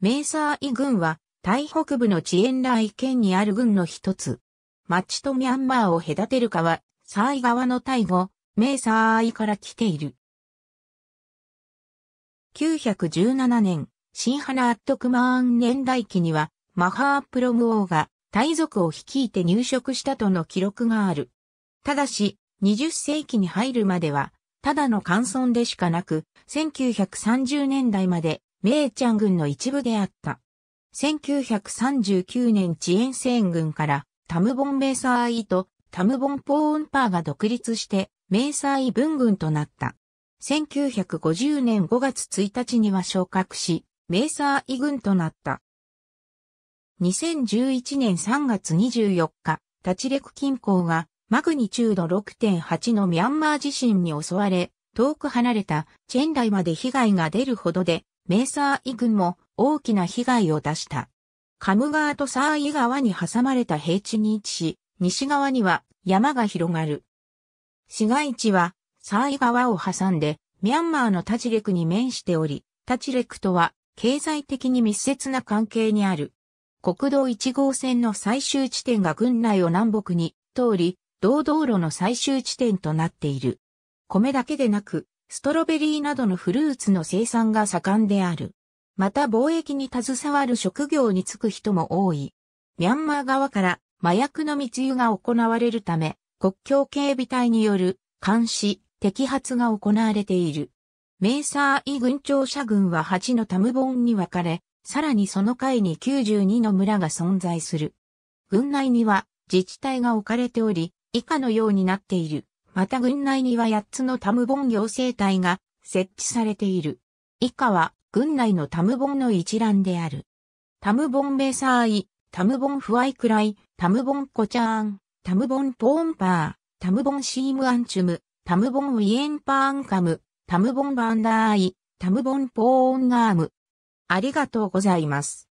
メーサーイ軍は、タイ北部のチエンライ県にある軍の一つ。町とミャンマーを隔てる川、サーイ川のタイ語、メーサーイから来ている。917年、シンハナ・アット・クマーン年代記には、マハープロム王が、タイ族を率いて入植したとの記録がある。ただし、20世紀に入るまでは、ただの乾村でしかなく、1930年代までメーチャン軍の一部であった。1939年遅延戦軍からタムボンメーサーイとタムボンポーンパーが独立してメーサーイ文軍となった。1950年5月1日には昇格し、メーサーイ軍となった。2011年3月24日、タチレク近郊がマグニチュード6.8のミャンマー地震に襲われ、遠く離れたチェンライまで被害が出るほどでメーサーイ軍も大きな被害を出した。カム川とサーイ川に挟まれた平地に位置し、西側には山が広がる。市街地はサーイ川を挟んで、ミャンマーのタチレクに面しており、タチレクとは経済的に密接な関係にある。国道1号線の最終地点が軍内を南北に通り、道道路の最終地点となっている。米だけでなく、ストロベリーなどのフルーツの生産が盛んである。また貿易に携わる職業に就く人も多い。ミャンマー側から麻薬の密輸が行われるため、国境警備隊による監視、摘発が行われている。メーサーイ軍庁舎軍は8のタムボンに分かれ、さらにその階に92の村が存在する。軍内には自治体が置かれており、以下のようになっている。また軍内には8つのタムボン行政体が設置されている。以下は、軍内のタムボンの一覧である。タムボンベサーイ、タムボンフワイクライ、タムボンコチャーン、タムボンポーンパー、タムボンシームアンチュム、タムボンウィエンパーンカム、タムボンバンダーイ、タムボンポーンガーム。ありがとうございます。